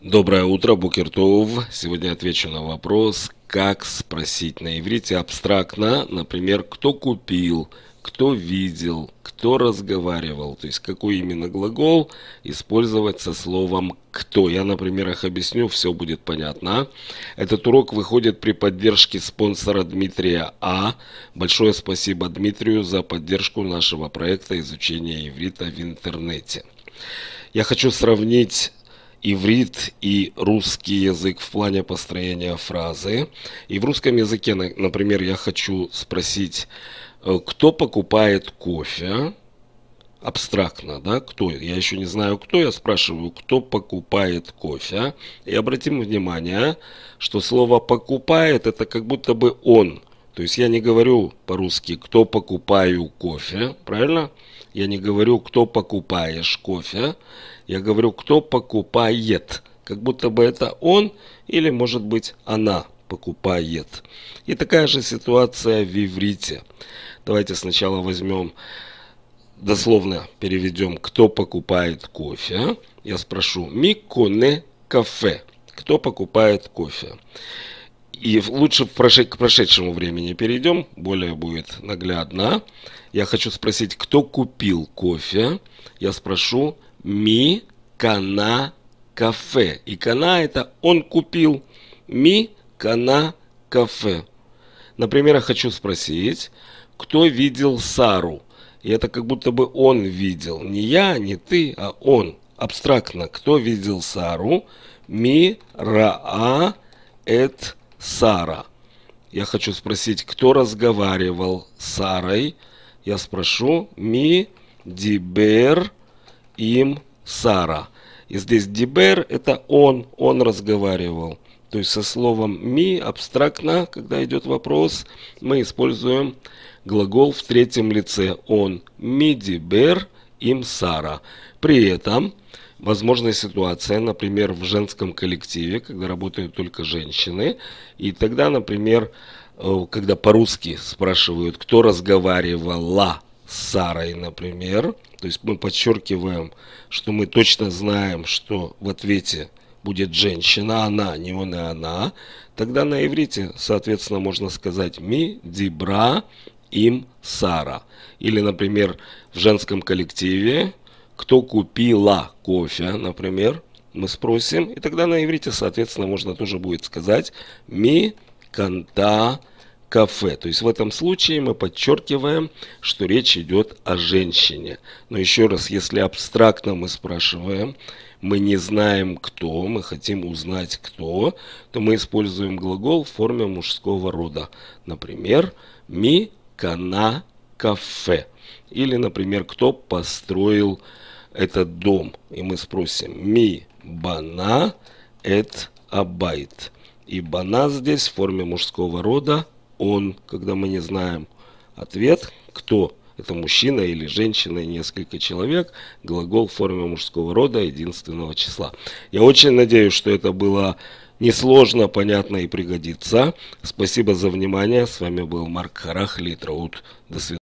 Доброе утро, Букертов. Сегодня отвечу на вопрос, как спросить на иврите абстрактно, например, кто купил, кто видел, кто разговаривал, то есть какой именно глагол использовать со словом кто. Я на примерах объясню, все будет понятно. Этот урок выходит при поддержке спонсора Дмитрия А. Большое спасибо Дмитрию за поддержку нашего проекта изучения иврита в интернете. Я хочу сравнить иврит и русский язык в плане построения фразы. И в русском языке, например, я хочу спросить, э, кто покупает кофе? Абстрактно, да, кто? Я еще не знаю, кто, я спрашиваю, кто покупает кофе. И обратим внимание, что слово «покупает» это как будто бы он то есть я не говорю по-русски, кто покупаю кофе, правильно? Я не говорю, кто покупаешь кофе. Я говорю, кто покупает. Как будто бы это он или, может быть, она покупает. И такая же ситуация в иврите. Давайте сначала возьмем, дословно переведем, кто покупает кофе. Я спрошу, миконе кафе. Кто покупает кофе? И лучше к прошедшему времени перейдем, более будет наглядно. Я хочу спросить, кто купил кофе? Я спрошу ми кана кафе. И кана это он купил. Ми кана кафе. Например, я хочу спросить, кто видел Сару? И это как будто бы он видел. Не я, не ты, а он. Абстрактно. Кто видел Сару? Ми раа эт Сара. Я хочу спросить, кто разговаривал с Сарой. Я спрошу ми дибер им Сара. И здесь дибер это он, он разговаривал. То есть со словом ми абстрактно, когда идет вопрос, мы используем глагол в третьем лице. Он ми дибер им Сара. При этом Возможная ситуация, например, в женском коллективе, когда работают только женщины, и тогда, например, э, когда по-русски спрашивают, кто разговаривала с Сарой, например, то есть мы подчеркиваем, что мы точно знаем, что в ответе будет женщина, она, а не он и она, тогда на иврите, соответственно, можно сказать ми, дибра, им, Сара. Или, например, в женском коллективе кто купила кофе, например, мы спросим, и тогда на иврите, соответственно, можно тоже будет сказать ми канта кафе. То есть в этом случае мы подчеркиваем, что речь идет о женщине. Но еще раз, если абстрактно мы спрашиваем, мы не знаем кто, мы хотим узнать кто, то мы используем глагол в форме мужского рода. Например, ми кана кафе. Или, например, кто построил кафе этот дом. И мы спросим «ми бана эт абайт». И бана здесь в форме мужского рода «он», когда мы не знаем ответ «кто». Это мужчина или женщина и несколько человек. Глагол в форме мужского рода единственного числа. Я очень надеюсь, что это было несложно, понятно и пригодится. Спасибо за внимание. С вами был Марк Харах, Литраут. До свидания.